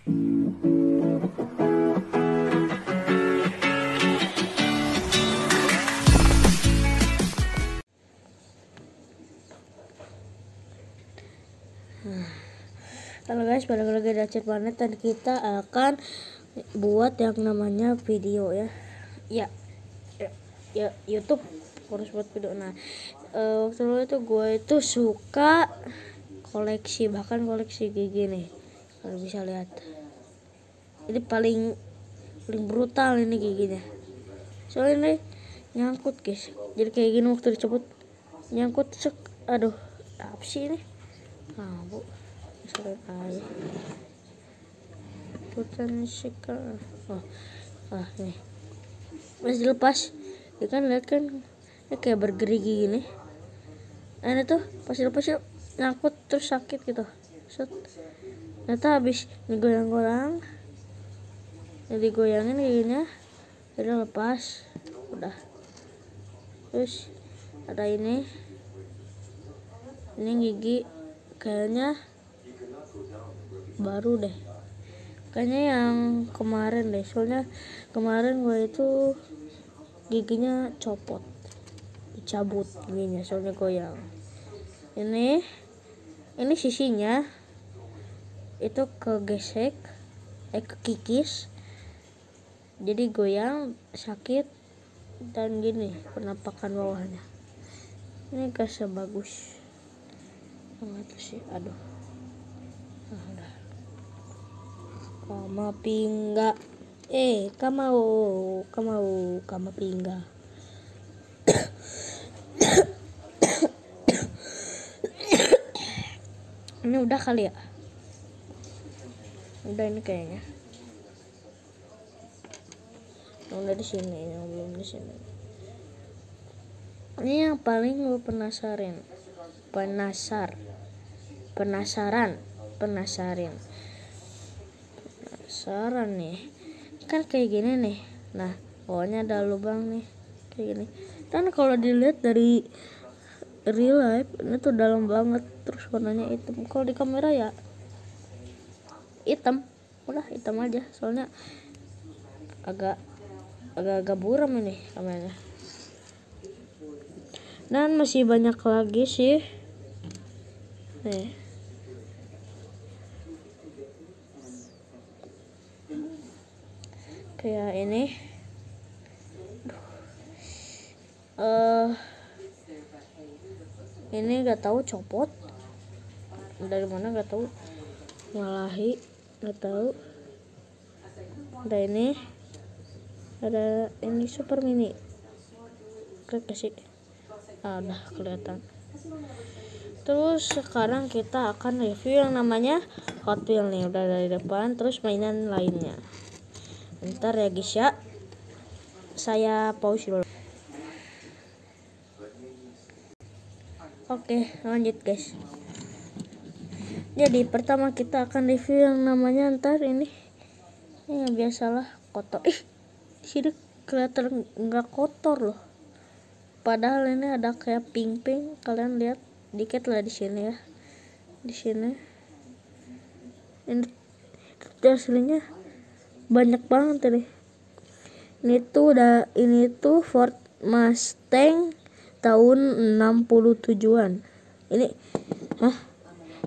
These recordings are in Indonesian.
Halo guys, balik lagi di Aceh Planet dan kita akan buat yang namanya video ya. Ya, ya, ya YouTube harus buat video. Nah, uh, waktu dulu itu gue itu suka koleksi bahkan koleksi gigi nih kalau bisa lihat ini paling paling brutal ini giginya soalnya ini nyangkut guys jadi kayak gini waktu dicabut nyangkut sek aduh apa sih ini ah bu seret aja putan sikar oh ah nih pas dilepas ya kan lihat kan ini kayak bergerigi gini nah, ini tuh pas dilepas yuk nyangkut terus sakit gitu set ternyata habis digoyang-goyang jadi ya, goyangin giginya ya. jadi lepas udah terus ada ini ini gigi kayaknya baru deh kayaknya yang kemarin deh soalnya kemarin gue itu giginya copot dicabut giginya soalnya goyang ini ini sisinya itu kegesek eh kekikis jadi goyang sakit dan gini penampakan bawahnya ini gak sebagus banget itu sih aduh ah, udah kama pingga eh kamau kamau kama pingga ini udah kali ya udah ini kayaknya yang oh, udah di sini yang belum di sini ini yang paling gue penasarin penasar penasaran penasarin penasaran nih kan kayak gini nih nah pokoknya ada lubang nih kayak gini dan kalau dilihat dari real life ini tuh dalam banget terus warnanya hitam kalau di kamera ya hitam udah hitam aja soalnya agak agak-agak buram ini kameranya dan masih banyak lagi sih nih kayak ini uh, ini gak tahu copot dari mana gak tahu nyalahi nggak tahu ada ini ada ini super mini klik kasih ah, udah kelihatan terus sekarang kita akan review yang namanya Hot Wheels nih udah dari depan terus mainan lainnya ntar ya guys ya saya pause dulu oke lanjut guys jadi pertama kita akan review yang namanya ntar ini ini yang biasalah kotor ih sini kelihatan nggak kotor loh padahal ini ada kayak pink pink kalian lihat dikit lah di sini ya di sini ini aslinya banyak banget ini ini tuh udah ini tuh Ford Mustang tahun 67-an ini hah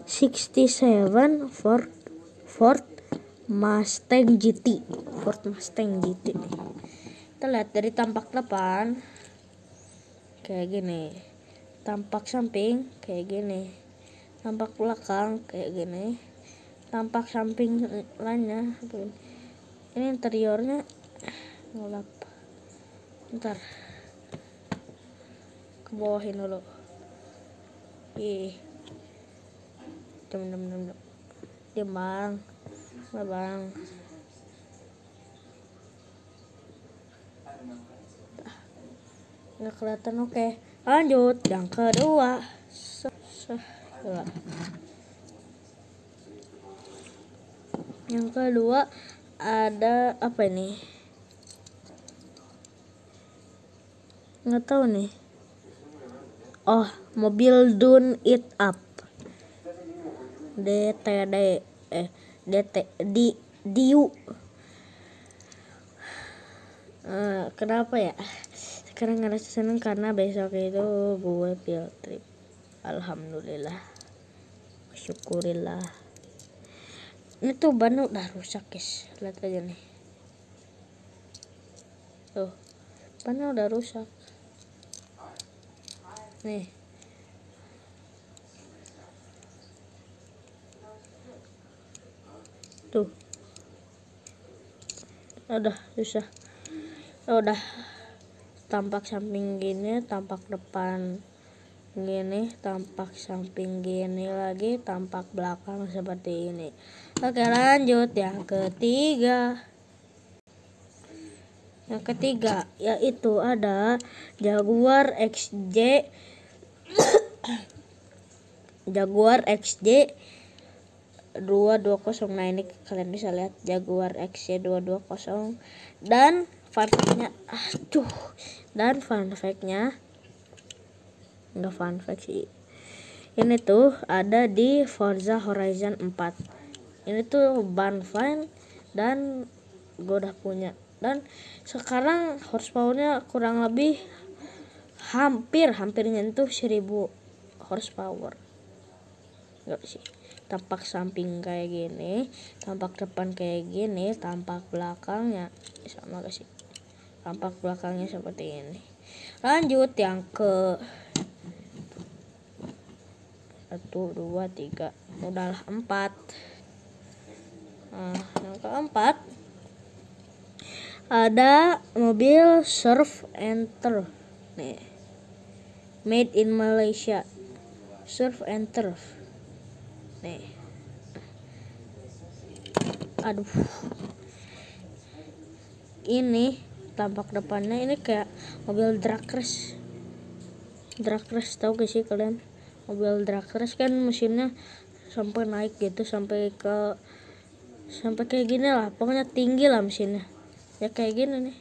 67 Ford Ford Mustang GT Ford Mustang GT kita lihat dari tampak depan kayak gini tampak samping kayak gini tampak belakang kayak gini tampak samping lainnya ini interiornya ngelap ntar ke bawahin dulu ih dem dem dem dem dia bang udah bang nggak kelihatan oke okay. lanjut yang kedua sah yang kedua ada apa ini nggak tahu nih oh mobil dun it up DTD eh DT di Diu uh, kenapa ya sekarang ngerasa seneng karena besok itu gue field trip alhamdulillah syukurilah ini tuh ban udah rusak guys lihat aja nih tuh bannya udah rusak nih tuh ah, udah susah ah, udah tampak samping gini tampak depan gini tampak samping gini lagi tampak belakang seperti ini oke lanjut yang ketiga yang ketiga yaitu ada Jaguar XJ Jaguar XJ 220 nah ini kalian bisa lihat Jaguar XC220 dan fun factnya nya aduh dan fun factnya enggak fun fact sih ini tuh ada di Forza Horizon 4 ini tuh ban fine dan gue udah punya dan sekarang horsepowernya kurang lebih hampir hampir nyentuh 1000 horsepower enggak sih tampak samping kayak gini tampak depan kayak gini tampak belakangnya sama gak sih tampak belakangnya seperti ini lanjut yang ke satu dua tiga udahlah empat nah, yang keempat ada mobil surf enter nih made in Malaysia surf and turf nih aduh ini tampak depannya ini kayak mobil drag race drag race tau gak sih kalian mobil drag race kan mesinnya sampai naik gitu sampai ke sampai kayak gini lah pokoknya tinggi lah mesinnya ya kayak gini nih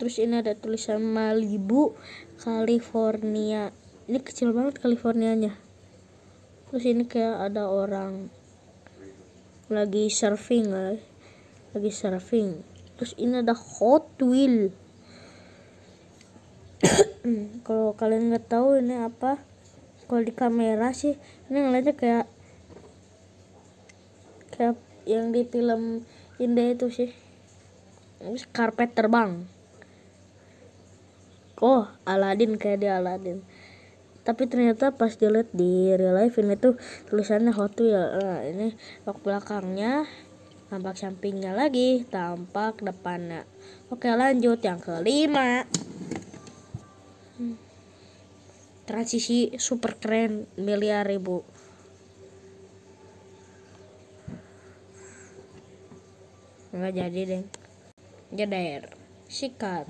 terus ini ada tulisan Malibu California ini kecil banget Californianya terus ini kayak ada orang lagi surfing eh. lagi surfing terus ini ada Hot Wheel kalau kalian nggak tahu ini apa kalau di kamera sih ini ngeliatnya kayak kayak yang di film indah itu sih terus karpet terbang oh Aladin kayak di Aladin tapi ternyata pas dilihat di real life ini tuh tulisannya Hot Wheels nah, ini lock belakangnya tampak sampingnya lagi tampak depannya oke lanjut yang kelima hmm. transisi super keren miliar ribu nggak jadi deh jeder sikat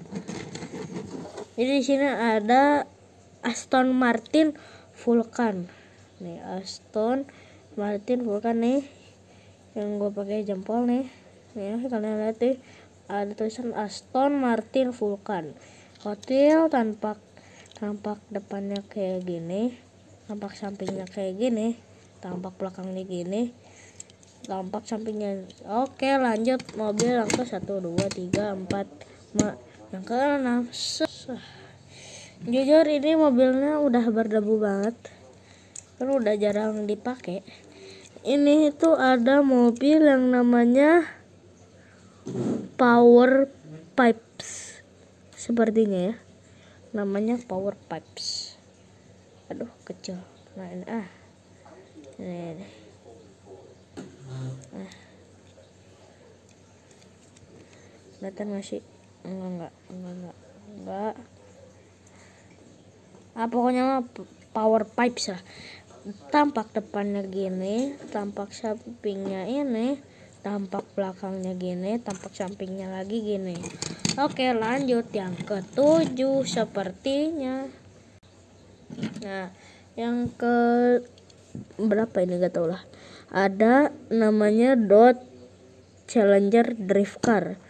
jadi di sini ada Aston Martin Vulcan nih Aston Martin Vulcan nih yang gue pakai jempol nih nih kalian lihat nih ada tulisan Aston Martin Vulcan hotel tampak tampak depannya kayak gini tampak sampingnya kayak gini tampak belakangnya gini tampak sampingnya oke lanjut mobil langsung satu dua tiga empat 5 yang ke 6 jujur ini mobilnya udah berdebu banget kan udah jarang dipakai ini itu ada mobil yang namanya power pipes sepertinya ya namanya power pipes aduh kecil nah ini ah ini, ini. Ah. datang masih enggak enggak enggak enggak ah, pokoknya power pipes lah tampak depannya gini tampak sampingnya ini tampak belakangnya gini tampak sampingnya lagi gini oke lanjut yang ketujuh sepertinya nah yang ke berapa ini gak tau lah ada namanya dot challenger drift car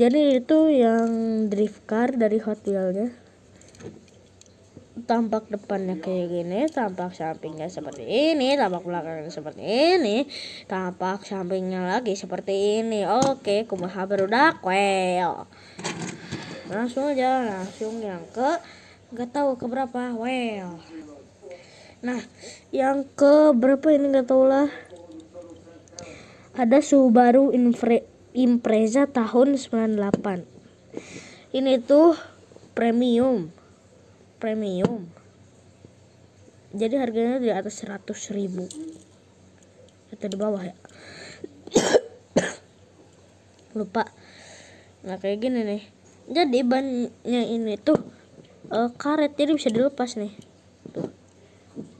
jadi itu yang drift car dari Hot wheels tampak depannya kayak gini, tampak sampingnya seperti ini, tampak belakangnya seperti ini, tampak sampingnya lagi seperti ini. Oke, kumaha berudak well. Langsung aja langsung yang ke nggak tahu ke berapa well. Nah, yang ke berapa ini nggak tahu lah. Ada Subaru Impreza tahun 98. Ini tuh premium premium jadi harganya di atas 100 ribu atau di bawah ya lupa nah kayak gini nih jadi bannya ini tuh uh, karet jadi bisa dilepas nih tuh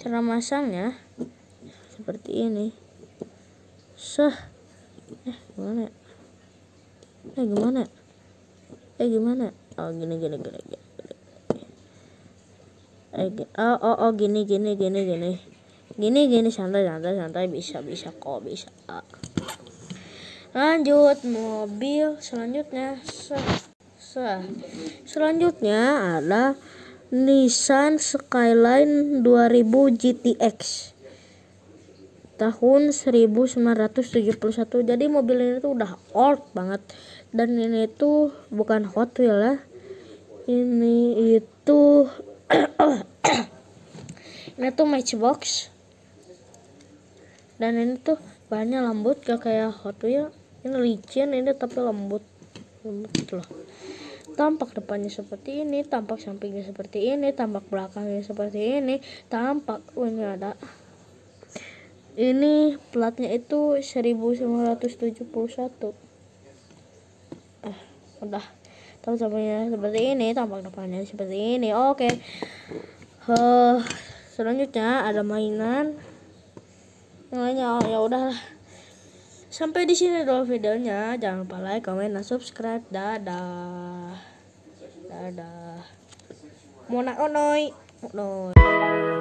cara masangnya seperti ini seh eh gimana ya? eh gimana ya? eh gimana ya? oh gini gini gini, gini eh oh oh oh gini gini gini gini gini gini santai santai santai bisa bisa kok bisa lanjut mobil selanjutnya se, se selanjutnya ada Nissan Skyline 2000 GTX tahun 1971 jadi mobil ini tuh udah old banget dan ini tuh bukan Hot Wheels ya ini itu ini tuh matchbox dan ini tuh bahannya lembut gak kayak Hot wheel ini licin ini tapi lembut lembut gitu loh tampak depannya seperti ini tampak sampingnya seperti ini tampak belakangnya seperti ini tampak oh, ini ada ini platnya itu 1971 eh udah Tampaknya seperti ini, tampak depannya seperti ini. Oke. Okay. Uh, eh, selanjutnya ada mainan yang Oh, ya udah Sampai di sini dulu videonya. Jangan lupa like, comment, dan subscribe. Dadah. Dadah. Mona onoi. Onoi.